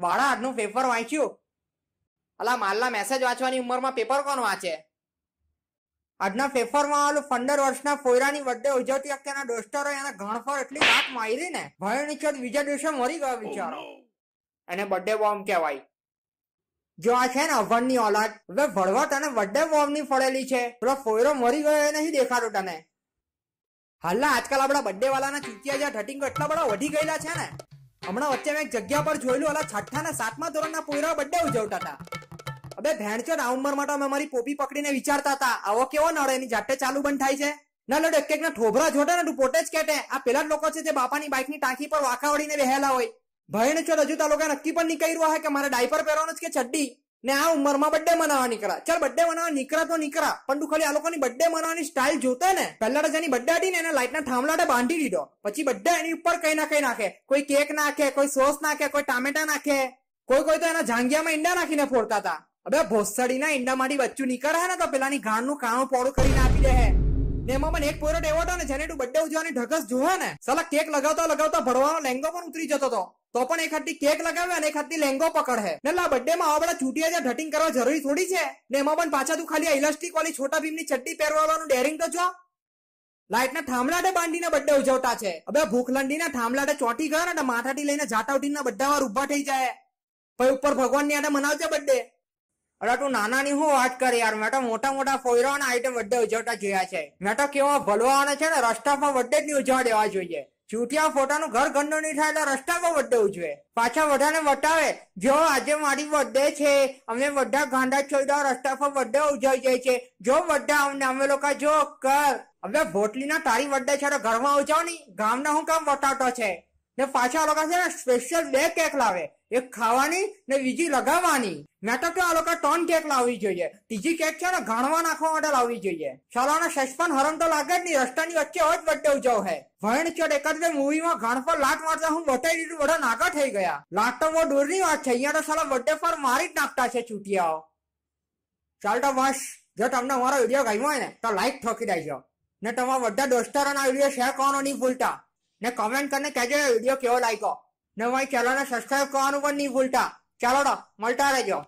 વાળા આજનું પેપર વાંચ્યું અલા માલના મેસેજ વાંચવાની ઉંમરમાં પેપર કોણ વાંચે આજના પેપરમાં ઓલું પંદર વર્ષના ફોયરાની બર્થડે ઉજવતી વખતેના દોસ્તરો એને ઘણફળ એટલી વાત મારી ને ભય નીચોડ બીજા દિવસે મરી ગયો બિચારો oh, એને બર્થડે બોમ્બ કહેવાય જો આ છે ને અભણની ઓલાદ હવે ભળવટ અને બર્થડે બોમ્બની ફળેલી છે પેલો ફોયરો મરી ગયો એ નહીં દેખાડું તને હાલના આજકાલ આપણા બર્થડે વાળાના ચૂંટિયા જ્યાં ઠટિંગો એટલા બધા વધી ગયેલા છે ને હમણાં વચ્ચે મેં એક જગ્યા પર જોયેલું ઓલા છઠ્ઠા ના સાતમા ધોરણના પોયરા બર્થડે ઉજવતા હતા અબે ભેણચો છો આ ઉંમરમાં તો અમે મારી પોપી પકડીને વિચારતા હતા આવો કેવો નડે એની જાતે ચાલુ બંધ થાય છે ના લડે એક ના ઠોભરા જોડે ને તું પોતે જ કેટે આ પેલા લોકો છે જે બાપાની બાઇકની ટાંકી પર વાંકા વળીને બેહેલા હોય ભાઈ ને છો હજુ તા લોકો નક્કી પણ નીકળી રહ્યા હોય કે મારે ડાયપર પહેરવાનું જ કે ચડ્ડી ને આ ઉંમરમાં બર્થડે મનાવવા નીકળ્યા ચાલ બર્થડે મનાવવા નીકળ્યા તો નીકળ્યા પણ તું ખાલી આ લોકોની બર્થડે મનાવવાની સ્ટાઇલ જોતો ને પહેલા તો જેની બર્થડે હતી ને એને લાઇટના થાંભલાટે બાંધી દીધો પછી બધા એની ઉપર કઈ ના કઈ નાખે કોઈ કેક નાખે કોઈ સોસ નાખે કોઈ ટામેટા નાખે કોઈ કોઈ તો એના જાંગિયામાં ઈંડા નાખીને ફોડતા હતા હવે ભોસડીના ઈંડામાંથી બચ્ચું નીકળે ને તો પેલાની ઘાણનું કાણું પોળું કરીને આપી દે ને એમાં પણ એક પોઈરો એવો હતો ને જેને તું બર્થડે ઉજવવાની ઢગસ જોવે ને સલા કેક લગાવતા લગાવતા ભરવાનો લેંગો પણ ઉતરી જતો હતો તો પણ એક હાથથી કેક લગાવ્યો અને એક હાથથી લેંગો પકડે ને લા બર્થડે માં આવા બધા છૂટિયા ઢટિંગ કરવા જરૂરી થોડી છે ને એમાં પણ પાછા તું ખાલી ઇલાસ્ટિક વાળી છોટા ની ચડ્ડી પહેરવાનું ડેરિંગ તો જો લાઈટના ઠામલાડે બાંધીને બધા ઉજવતા છે હવે ભૂખ લંડીના ઠામલાડે ચોટી ગયો ને માથાથી લઈને જાટાવટીના બધા વાર ઉભા થઈ જાય ભાઈ ઉપર ભગવાનની આડે મનાવજે બર્થડે અરે તું નાનાની હું વાત કરે યાર મેં તો મોટા મોટા ફોયરો અને આઈટમ બધે ઉજવતા જોયા છે મેં તો કેવા ભલવાનો છે ને રસ્તામાં બધે જ નહીં ઉજવા દેવા જોઈએ ચૂંટિયા ફોટાનું ઘર ઘરનો નહીં થાય એટલે રસ્તા પર બર્થડે ઉજવે પાછા બધાને વટાવે જો આજે મારી બર્થડે છે અમે બધા ગાંડા ચોદા રસ્તા પર બર્થડે ઉજવાઈ જાય છે જો બધા અમને અમે લોકો જો કર હવે ભોટલીના તારી બર્થડે છે તો ઘરમાં ઉજવો નહીં ગામના હું કામ વટાટો છે ને પાછા લોકો છે ને સ્પેશિયલ બે કેક લાવે એક ખાવાની ને બીજી લગાવવાની મેં તો આ લોકો ત્રણ કેક લાવવી જોઈએ ત્રીજી કેક છે ને ગાણવા નાખવા માટે લાવવી જોઈએ શાલાના સસ્પેન હરમ તો લાગે જ નહીં રસ્તાની વચ્ચે જ બર્થડે ઉજવ હે ભણ ચડ એકાદ મૂવીમાં ગાણ પર લાત મારતા હું બતાવી દીધું બધા નાગા થઈ ગયા લાત તો બહુ દૂરની વાત છે અહીંયા તો સાલા બર્થડે પર મારી જ નાખતા છે ચૂંટિયાઓ ચાલ તો બસ જો તમને મારો વિડીયો ગમ્યો હોય ને તો લાઈક ઠોકી દેજો ને તમારા બધા દોસ્તારોના વિડીયો શેર કરવાનો નહીં ભૂલતા ને કમેન્ટ કરીને કહેજો વિડીયો કેવો લાગ્યો ને મારી ચેનલને સબસ્ક્રાઈબ કરવાનું પણ નહીં ભૂલતા ચાલો મળતા રહેજો